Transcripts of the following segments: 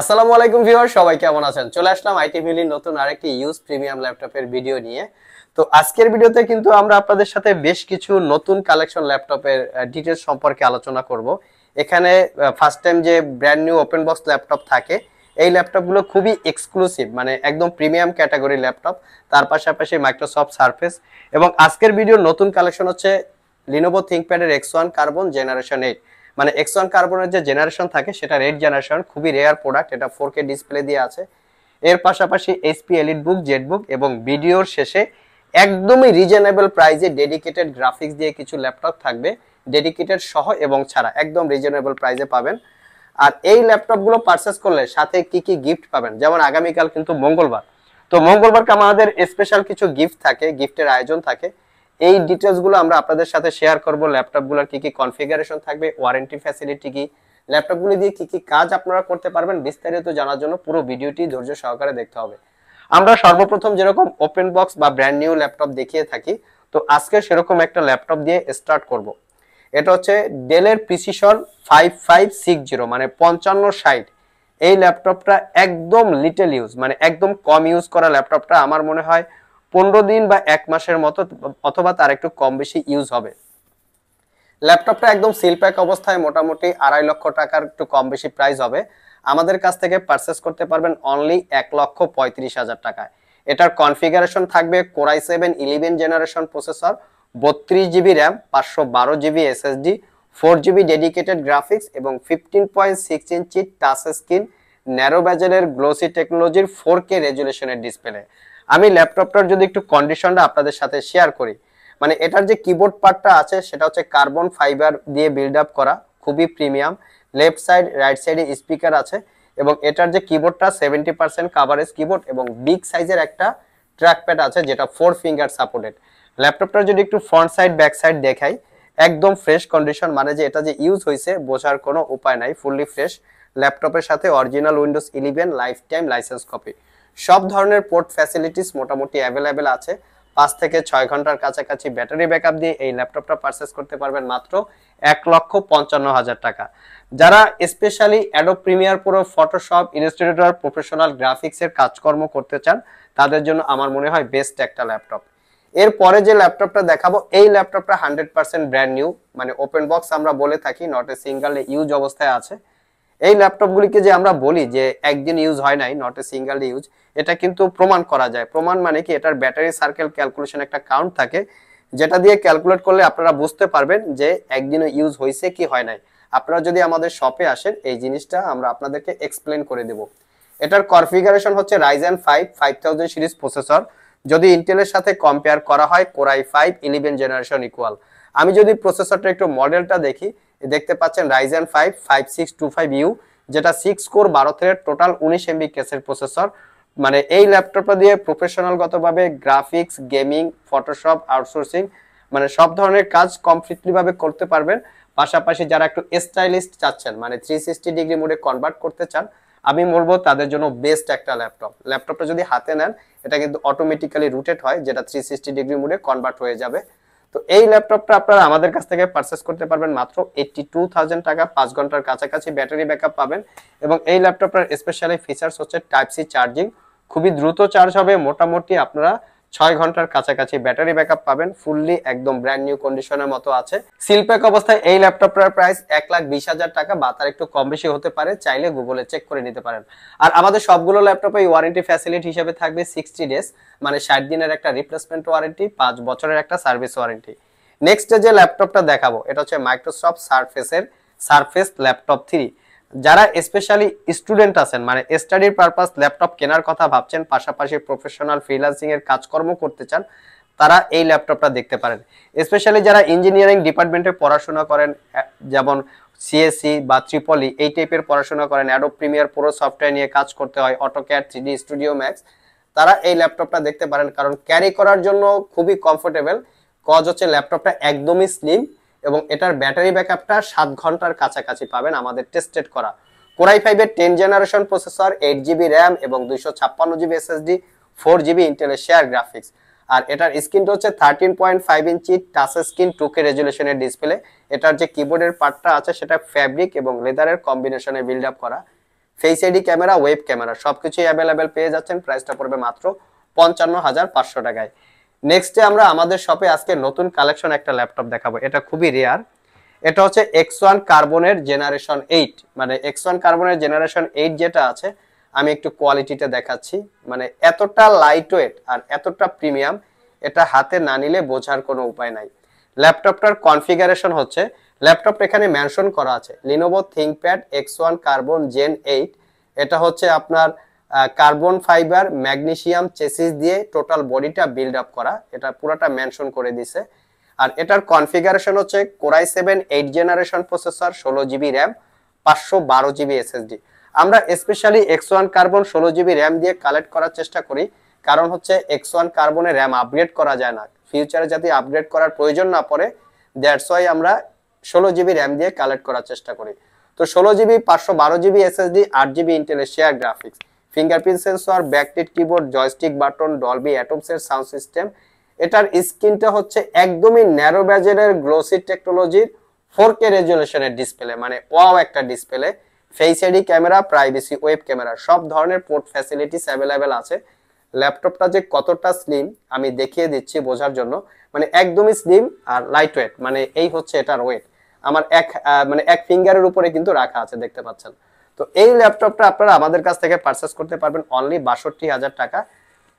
আসসালামু আলাইকুম ভিউয়ার সবাই কেমন আছেন চলে আসলাম আইটি ভিলি নতুন আরেকটি ইউজ প্রিমিয়াম ল্যাপটপের ভিডিও নিয়ে তো আজকের ভিডিওতে কিন্তু আমরা আপনাদের সাথে বেশ কিছু নতুন কালেকশন ল্যাপটপের ডিটেলস সম্পর্কে আলোচনা করব এখানে ফার্স্ট টাইম যে brand new open box laptop থাকে এই ল্যাপটপগুলো খুবই এক্সক্লুসিভ মানে একদম প্রিমিয়াম ক্যাটাগরি ল্যাপটপ তার পাশাপাশি মাইক্রোসফট সার্ফেস এবং আজকের ভিডিওর নতুন কালেকশন হচ্ছে লিনোভো থিঙ্কপ্যাডের X one carbon generation eight মানে এক্সন কার্বনের যে জেনারেশন থাকে সেটা রেড জেনারেশন খুবই রেয়ার প্রোডাক্ট এটা ফোর কে ডিসপ্লে দিয়ে আছে এর পাশাপাশি SP elite book Z book এবং ভিডিওর শেষে একদমই রিজনেবল প্রাইজে ডেডিকেটেড গ্রাফিক্স দিয়ে কিছু ল্যাপটপ থাকবে ডেডিকেটেড সহ এবং ছাড়া একদম রিজনেবল প্রাইজে পাবেন আর এই ল্যাপটপগুলো পারচেস করলে সাথে কি কি গিফট পাবেন যেমন আগামীকাল কিন্তু মঙ্গলবার তো মঙ্গলবারকে আমাদের স্পেশাল কিছু গিফট থাকে গিফটের আয়োজন থাকে এই ডিটেলসগুলো আমরা আপনাদের সাথে শেয়ার করব ল্যাপটপগুলোর কি কি কনফিগারেশন থাকবে ওয়ারেন্টি ফ্যাসিলিটি কি ল্যাপটপগুলি দিয়ে কি কি কাজ আপনারা করতে পারবেন বিস্তারিত জানার জন্য পুরো ভিডিওটি ধৈর্য সহকারে দেখতে হবে আমরা সর্বপ্রথম যেরকম ওপেন বক্স বা ব্র্যান্ড নিউ ল্যাপটপ দেখিয়ে থাকি তো আজকে সেরকম একটা ল্যাপটপ দিয়ে স্টার্ট করব। এটা হচ্ছে ডেলের precision five five six zero মানে পঞ্চান্ন ষাট এই ল্যাপটপটা একদম লিটেল ইউজ মানে একদম কম ইউজ করা ল্যাপটপটা আমার মনে হয় পনেরো দিন বা এক মাসের মতো অথবা তার একটু কম বেশি ইউজ হবে ল্যাপটপটা একদম সিল প্যাক অবস্থায় মোটামুটি আড়াই লক্ষ টাকার একটু কম বেশি প্রাইস হবে আমাদের কাছ থেকে পারচেস করতে পারবেন অনলি এক লক্ষ পঁয়ত্রিশ হাজার টাকায় এটার কনফিগারেশন থাকবে core i seven eleven generation processor বত্রিশ জিবি র্যাম পাঁচশো বারো GB SSD four GB dedicated graphics এবং fifteen point six inch touch screen narrow ব্যাজেলের গ্লোসি টেকনোলজির ফোর কে রেজুলেশনের ডিসপ্লে আমি ল্যাপটপটার যদি একটু কন্ডিশনটা আপনাদের সাথে শেয়ার করি মানে এটার যে কিবোর্ড পার্টটা আছে সেটা হচ্ছে কার্বন ফাইবার দিয়ে বিল্ড আপ করা খুবই প্রিমিয়াম লেফট সাইড রাইট সাইডে স্পিকার আছে এবং এটার যে কিবোর্ডটা সেভেন্টি পার্সেন্ট কাভারেজ কিবোর্ড এবং বিগ সাইজের একটা ট্র্যাক প্যাড আছে যেটা ফোর ফিঙ্গার সাপোর্টেড ল্যাপটপটার যদি একটু ফ্রন্ট সাইড ব্যাক সাইড দেখাই একদম ফ্রেশ কন্ডিশন মানে যে এটা যে ইউজ হয়েছে বোঝার কোনো উপায় নাই ফুললি ফ্রেশ ল্যাপটপের সাথে original Windows eleven lifetime licence copy সব ধরনের পোর্ট ফ্যাসিলিটিস মোটামুটি অ্যাভেলেবেল আছে পাঁচ থেকে ছয় ঘন্টার কাছাকাছি ব্যাটারি ব্যাকআপ দিয়ে এই ল্যাপটপটা পারচেস করতে পারবেন মাত্র এক লক্ষ পঞ্চান্ন হাজার টাকা যারা specially Adobe Premiere Pro Photoshop ইনস্টিটিউটার প্রফেশনাল গ্রাফিক্সের কাজকর্ম করতে চান তাদের জন্য আমার মনে হয় বেস্ট একটা ল্যাপটপ এরপরে যে ল্যাপটপটা দেখাবো এই ল্যাপটপটা হান্ড্রেড পার্সেন্ট ব্র্যান্ড নিউ মানে ওপেন বক্স আমরা বলে থাকি নট এ সিঙ্গেল ইউজ অবস্থায় আছে এই ল্যাপটপগুলিকে যে আমরা বলি যে একদিন ইউজ হয় নাই নট এ সিঙ্গেল ইউজ এটা কিন্তু প্রমাণ করা যায় প্রমাণ মানে কি এটার ব্যাটারি সার্কেল ক্যালকুলেশন একটা কাউন্ট থাকে যেটা দিয়ে ক্যালকুলেট করলে আপনারা বুঝতে পারবেন যে একদিনও ইউজ হয়েছে কি হয় নাই আপনারা যদি আমাদের শপে আসেন এই জিনিসটা আমরা আপনাদেরকে এক্সপ্লেন করে দেব এটার কনফিগারেশন হচ্ছে Ryzen five five thousand series processor যদি ইন্টেলের সাথে কম্পেয়ার করা হয় core i five eleven generation equal আমি যদি প্রসেসরটা একটু মডেলটা দেখি দেখতে পাচ্ছেন Ryzen five five six two five U যেটা সিক্স কোর বারো থ্রেড টোটাল উনিশ এমবি ক্যাশের প্রসেসর মানে এই ল্যাপটপটা দিয়ে প্রফেশনালগতভাবে গ্রাফিক্স গেমিং ফটোশপ আউটসোর্সিং মানে সব ধরনের কাজ কমপ্লিটলিভাবে করতে পারবেন পাশাপাশি যারা একটু স্টাইলিস্ট চাচ্ছেন মানে থ্রি সিক্সটি ডিগ্রি মোডে কনভার্ট করতে চান আমি বলবো তাদের জন্য বেস্ট একটা ল্যাপটপ ল্যাপটপটা যদি হাতে নেন এটা কিন্তু অটোমেটিক্যালি রুটেড হয় যেটা থ্রি সিক্সটি ডিগ্রি মোডে কনভার্ট হয়ে যাবে তো এই ল্যাপটপটা আপনারা আমাদের কাছ থেকে পারচেস করতে পারবেন মাত্র এইটটি টু থাউজেন্ড টাকা পাঁচ ঘন্টার কাছাকাছি ব্যাটারি ব্যাকআপ পাবেন এবং এই ল্যাপটপটার স্পেশালি ফিচার্স হচ্ছে টাইপ সি চার্জিং খুবই দ্রুত চার্জ হবে মোটামুটি আপনারা ছয় ঘন্টার কাছাকাছি ব্যাটারি আপ পাবেন ফুললি একদম ব্র্যান্ড নিউ কন্ডিশনের মতো আছে সিলপ্যাক অবস্থায় এই ল্যাপটপটার প্রাইস এক লাখ বিশ হাজার টাকা বা তার একটু কম বেশি হতে পারে চাইলে গুগলে চেক করে নিতে পারেন আর আমাদের সবগুলো ল্যাপটপে ওয়ারেন্টি ফ্যাসিলিটি হিসেবে থাকবে সিক্সটি ডেজ মানে ষাট দিনের একটা রিপ্লেসমেন্ট ওয়ারেন্টি পাঁচ বছরের একটা সার্ভিস ওয়ারেন্টি নেক্সট যে ল্যাপটপটা দেখাবো এটা হচ্ছে মাইক্রোসফট সার্ফেসের সার্ফেস ল্যাপটপ থ্রি যারা স্পেশালি স্টুডেন্ট আছেন মানে স্টাডির পারপাস ল্যাপটপ কেনার কথা ভাবছেন পাশাপাশি প্রফেশনাল ফ্রিলান্সিং এর কাজকর্ম করতে চান তারা এই ল্যাপটপটা দেখতে পারেন স্পেশালি যারা ইঞ্জিনিয়ারিং ডিপার্টমেন্টে পড়াশোনা করেন যেমন সিএসসি e বা ত্রিপলি এই টাইপের পড়াশোনা করেন অ্যাডো প্রিমিয়ার প্রো সফটওয়্যার নিয়ে কাজ করতে হয় অটোক্যাট থ্রিডি স্টুডিও ম্যাক্স তারা এই ল্যাপটপটা দেখতে পারেন কারণ ক্যারি করার জন্য খুবই কমফোর্টেবল কজ হচ্ছে ল্যাপটপটা একদমই স্লিম এবং এটার ব্যাটারি ব্যাকআপটা সাত ঘন্টার কাছাকাছি পাবেন আমাদের টেস্টেড করা কোরাই ফাইভের ten generation processor eight GB RAM এবং দুইশো ছাপ্পান্ন জিবি এসএসডি ফোর জিবি ইন্টেলের শেয়ার গ্রাফিক্স আর এটার স্ক্রিনটা হচ্ছে thirteen point five inch touch screen two K রেজুলেশনের ডিসপ্লে এটার যে কিবোর্ডের পার্টটা আছে সেটা ফ্যাব্রিক এবং লেদারের কম্বিনেশনে বিল্ড আপ করা ফেস এডি ক্যামেরা ওয়েব ক্যামেরা সব কিছুই অ্যাভেলেবেল পেয়ে যাচ্ছেন প্রাইসটা পড়বে মাত্র পঞ্চান্ন হাজার পাঁচশো টাকায় নেক্সটে আমরা আমাদের শপে আজকে নতুন কালেকশন একটা ল্যাপটপ দেখাবো এটা খুবই রেয়ার এটা হচ্ছে এক্স ওয়ান কার্বনের জেনারেশন এইট মানে এক্স ওয়ান কার্বনের জেনারেশন এইট যেটা আছে আমি একটু কোয়ালিটিটা দেখাচ্ছি মানে এতটা লাইট ওয়েট আর এতটা প্রিমিয়াম এটা হাতে না নিলে বোঝার কোনো উপায় নাই ল্যাপটপটার কনফিগারেশন হচ্ছে ল্যাপটপ এখানে মেনশন করা আছে Lenovo ThinkPad X one carbon gen eight এটা হচ্ছে আপনার কার্বন ফাইবার ম্যাগনেশিয়াম চেসিস দিয়ে টোটাল বডিটা বিল্ড আপ করা এটা পুরাটা মেনশন করে দিছে আর এটার কনফিগারেশন হচ্ছে core i seven eight generation processor ষোলো জিবি র্যাম পাঁচশো বারো জিবি এসএসডি আমরা স্পেশালি এক্স ওয়ান কার্বন ষোলো জিবি র্যাম দিয়ে কালেক্ট করার চেষ্টা করি কারণ হচ্ছে এক্স ওয়ান কার্বনে র্যাম আপগ্রেড করা যায় না ফিউচারে যাতে আপগ্রেড করার প্রয়োজন না পড়ে দ্যাটস ওয়াই আমরা ষোলো জিবি র্যাম দিয়ে কালেক্ট করার চেষ্টা করি তো ষোলো জিবি পাঁচশো বারো জিবি এসএসডি আট জিবি ইন্টেলের share graphics fingerprint sensor backlit keyboard joystick button Dolby অ্যাটমসের সাউন্ড সিস্টেম এটার স্ক্রিনটা হচ্ছে একদমই ন্যারো ব্যাজেলের গ্লোসি টেকনোলজির ফোর কে রেজুলেশনের ডিসপ্লে মানে ওয়াও একটা display face ID camera privacy web camera সব ধরনের পোর্ট ফ্যাসিলিটিস অ্যাভেলেবেল আছে ল্যাপটপটা যে কতটা স্লিম আমি দেখিয়ে দিচ্ছি বোঝার জন্য মানে একদমই স্লিম আর লাইট ওয়েট মানে এই হচ্ছে এটার ওয়েট আমার এক মানে এক ফিঙ্গারের উপরে কিন্তু রাখা আছে দেখতে পাচ্ছেন তো এই ল্যাপটপটা আপনারা আমাদের কাছ থেকে পারচেস করতে পারবেন অনলি বাষট্টি হাজার টাকা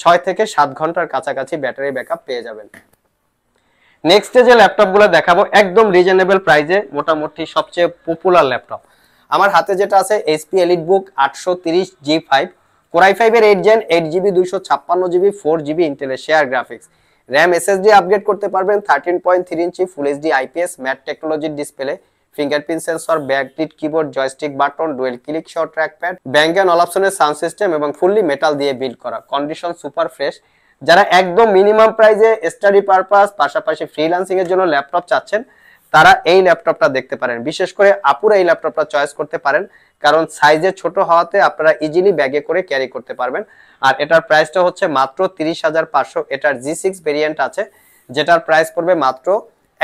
ছয় থেকে সাত ঘন্টার কাছাকাছি ব্যাটারি ব্যাকআপ পেয়ে যাবেন নেক্সটে যে ল্যাপটপগুলো দেখাবো একদম রিজনেবল প্রাইজে মোটামুটি সবচেয়ে পপুলার ল্যাপটপ আমার হাতে যেটা আছে এসপি এলিট বুক আটশো তিরিশ জি ফাইভ কোরাই ফাইভের এইট জেন এইট জিবি দুইশো ছাপ্পান্ন জিবি ফোর জিবি ইন্টেলের share graphics RAM SSD upgrade করতে পারবেন thirteen point three inch full HD IPS matte টেকনোলজির display fingerprint sensor back lit keyboard joystick button dual click সহ trackpad bank and all অপশনের sound system এবং fully metal দিয়ে build করা condition super fresh যারা একদম মিনিমাম প্রাইজে study purpose পাশাপাশি ফ্রিলান্সিং এর জন্য ল্যাপটপ চাচ্ছেন তারা এই ল্যাপটপটা দেখতে পারেন বিশেষ করে আপুরা এই ল্যাপটপটা চয়েস করতে পারেন কারণ সাইজে ছোট হওয়াতে আপনারা ইজিলি ব্যাগে করে ক্যারি করতে পারবেন আর এটার প্রাইসটা হচ্ছে মাত্র তিরিশ হাজার পাঁচশো এটার জি সিক্স ভেরিয়েন্ট আছে যেটার প্রাইস পড়বে মাত্র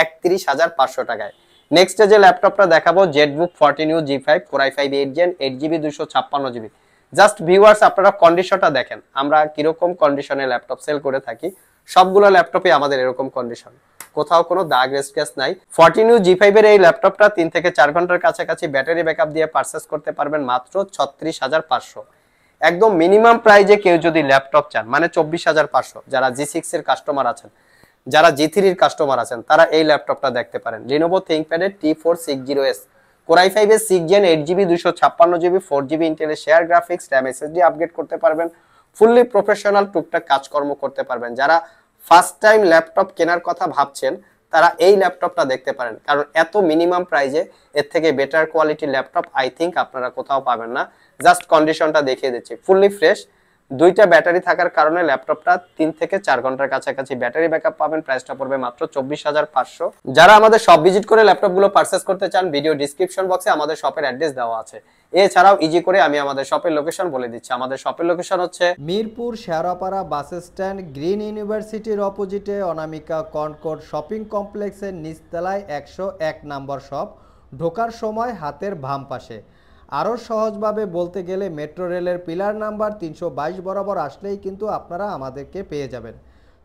একত্রিশ হাজার পাঁচশো টাকায় নেক্সটে যে ল্যাপটপটা দেখাবো ZBook fourteen U G five four I five eight gen eight GB দুশো ছাপ্পান্ন জিবি জাস্ট ভিউয়ার্স আপনারা কন্ডিশনটা দেখেন আমরা কিরকম কন্ডিশনে ল্যাপটপ সেল করে থাকি সবগুলো ল্যাপটপে আমাদের এরকম কন্ডিশন কোথাও কোনো দাগ রেস্ক্যাচ নাই ফর্টিন ইউ জি ফাইভের এই ল্যাপটপটা তিন থেকে চার ঘন্টার কাছাকাছি ব্যাটারি ব্যাকআপ দিয়ে পারচেস করতে পারবেন মাত্র ছত্রিশ হাজার পাঁচশো একদম মিনিমাম প্রাইজে কেউ যদি ল্যাপটপ চান মানে চব্বিশ হাজার পাঁচশো যারা জি সিক্সের কাস্টমার আছেন যারা জি থ্রির কাস্টমার আছেন তারা এই ল্যাপটপটা দেখতে পারেন লিনোভো থিঙ্কপ্যাডের T four six zero S core i ফাইভের সিক্স জেন এইট জিবি দুশো ছাপ্পান্ন জিবি ফোর জিবি ইন্টেলের share graphics RAM SSD upgrade করতে পারবেন ফুললি প্রফেশনাল টুকটাক কাজকর্ম করতে পারবেন যারা ফার্স্ট টাইম ল্যাপটপ কেনার কথা ভাবছেন তারা এই ল্যাপটপটা দেখতে পারেন কারণ এত মিনিমাম প্রাইজে এর থেকে বেটার কোয়ালিটির ল্যাপটপ আই থিঙ্ক আপনারা কোথাও পাবেন না জাস্ট কন্ডিশনটা দেখিয়ে দিচ্ছি ফুললি ফ্রেশ দুইটা ব্যাটারি থাকার কারণে ল্যাপটপটা তিন থেকে চার ঘন্টার কাছাকাছি ব্যাটারি ব্যাকআপ পাবেন প্রাইসটা পড়বে মাত্র চব্বিশ হাজার পাঁচশো যারা আমাদের সব ভিজিট করে ল্যাপটপগুলো পারচেস করতে চান ভিডিও ডিসক্রিপশন বক্সে আমাদের শপের অ্যাড্রেস দেওয়া আছে এছাড়াও ইজি করে আমি আমাদের শপের লোকেশন বলে দিচ্ছি আমাদের শপের লোকেশন হচ্ছে Mirpur Shewrapara bus stand green ইউনিভার্সিটির অপোজিটে অনামিকা কনকোট শপিং কমপ্লেক্সের নিচতলায় একশো এক নম্বর শপ ঢোকার সময় হাতের ভাম পাশে আরও সহজভাবে বলতে গেলে মেট্রো রেলের পিলার নাম্বার তিনশো বরাবর আসলেই কিন্তু আপনারা আমাদেরকে পেয়ে যাবেন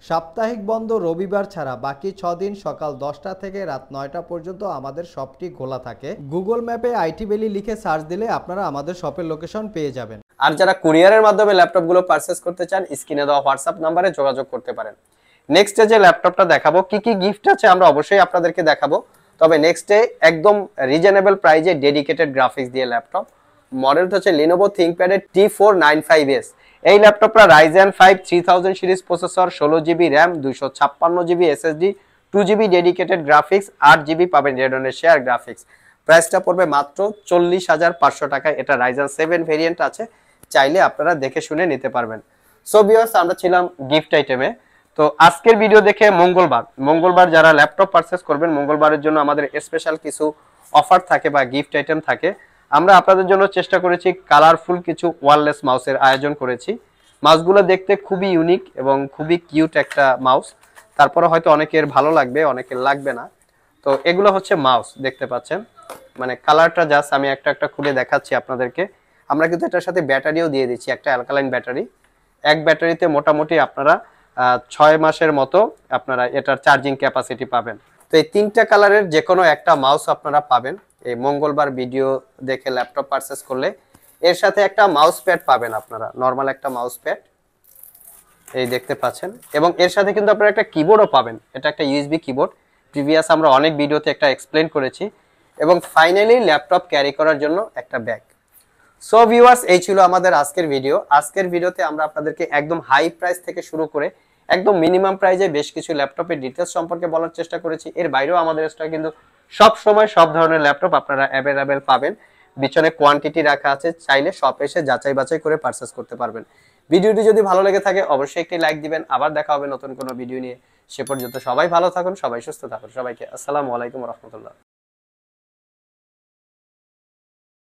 সাপ্তাহিক বন্ধ রবিবার ছাড়া বাকি ছ দিন সকাল দশটা থেকে রাত নয়টা পর্যন্ত আমাদের শপটি খোলা থাকে গুগল ম্যাপে আইটি বেলি লিখে সার্চ দিলে আপনারা আমাদের শপের লোকেশন পেয়ে যাবেন আর যারা কুরিয়ারের মাধ্যমে ল্যাপটপগুলো পারচেস করতে চান স্ক্রিনে দেওয়া হোয়াটসঅ্যাপ নাম্বারে যোগাযোগ করতে পারেন নেক্সট যে ল্যাপটপটা দেখাবো কি কি গিফট আছে আমরা অবশ্যই আপনাদেরকে দেখাবো তবে নেক্সটে একদম রিজনেবল প্রাইজে ডেডিকেটেড গ্রাফিক্স দিয়ে ল্যাপটপ তো হচ্ছে লিনোভো থিঙ্কপ্যাডের T four nine five S এই ল্যাপটপটা Ryzen five three thousand series processor ষোলো জিবি র্যাম দুশো ছাপ্পান্ন GB SSD two GB dedicated graphics আট জিবি পাবেন রেডনের শেয়ার গ্রাফিক্স প্রাইসটা পড়বে মাত্র চল্লিশ হাজার পাঁচশো টাকা এটা রাইজেন সেভেন ভেরিয়েন্ট আছে চাইলে আপনারা দেখে শুনে নিতে পারবেন সো বিয়ার্স আমরা ছিলাম গিফট আইটেমে তো আজকের ভিডিও দেখে মঙ্গলবার মঙ্গলবার যারা ল্যাপটপ পারচেস করবেন মঙ্গলবারের জন্য আমাদের স্পেশাল কিছু অফার থাকে বা গিফট আইটেম থাকে আমরা আপনাদের জন্য চেষ্টা করেছি কালারফুল কিছু ওয়ারলেস মাউসের আয়োজন করেছি মাউসগুলো দেখতে খুবই ইউনিক এবং খুবই কিউট একটা মাউস তারপরে হয়তো অনেকের ভালো লাগবে অনেকের লাগবে না তো এগুলো হচ্ছে মাউস দেখতে পাচ্ছেন মানে কালারটা জাস্ট আমি একটা একটা খুলে দেখাচ্ছি আপনাদেরকে আমরা কিন্তু এটার সাথে ব্যাটারিও দিয়ে দিচ্ছি একটা অ্যালকালাইন ব্যাটারি এক ব্যাটারিতে মোটামুটি আপনারা ছয় মাসের মতো আপনারা এটার চার্জিং ক্যাপাসিটি পাবেন তো এই তিনটা কালারের যে কোনো একটা মাউস আপনারা পাবেন এই মঙ্গলবার ভিডিও দেখে ল্যাপটপ পারচেস করলে এর সাথে একটা মাউস প্যাড পাবেন আপনারা নর্মাল একটা মাউস প্যাড এই দেখতে পাচ্ছেন এবং এর সাথে কিন্তু আপনারা একটা কিবোর্ডও পাবেন এটা একটা ইউএসবি কিবোর্ড প্রিভিয়াস আমরা অনেক ভিডিওতে একটা এক্সপ্লেন করেছি এবং ফাইনালি ল্যাপটপ ক্যারি করার জন্য একটা ব্যাগ সো ভিউয়ার্স এই ছিল আমাদের আজকের ভিডিও আজকের ভিডিওতে আমরা আপনাদেরকে একদম হাই প্রাইস থেকে শুরু করে একদম মিনিমাম প্রাইজে বেশ কিছু ল্যাপটপের ডিটেলস সম্পর্কে বলার চেষ্টা করেছি এর বাইরেও আমাদের স্টকে কিন্তু সব সময় সব ধরনের ল্যাপটপ আপনারা অ্যাভেলেবেল পাবেন বিছনে কোয়ান্টিটি রাখা আছে চাইলে শপে এসে যাচাই বাছাই করে পারচেস করতে পারবেন ভিডিওটি যদি ভালো লেগে থাকে অবশ্যই একটি লাইক দিবেন আবার দেখা হবে নতুন কোনো ভিডিও নিয়ে সে পর্যন্ত সবাই ভালো থাকুন সবাই সুস্থ থাকুন সবাইকে আসসালামু আলাইকুম রহমতুল্লাহ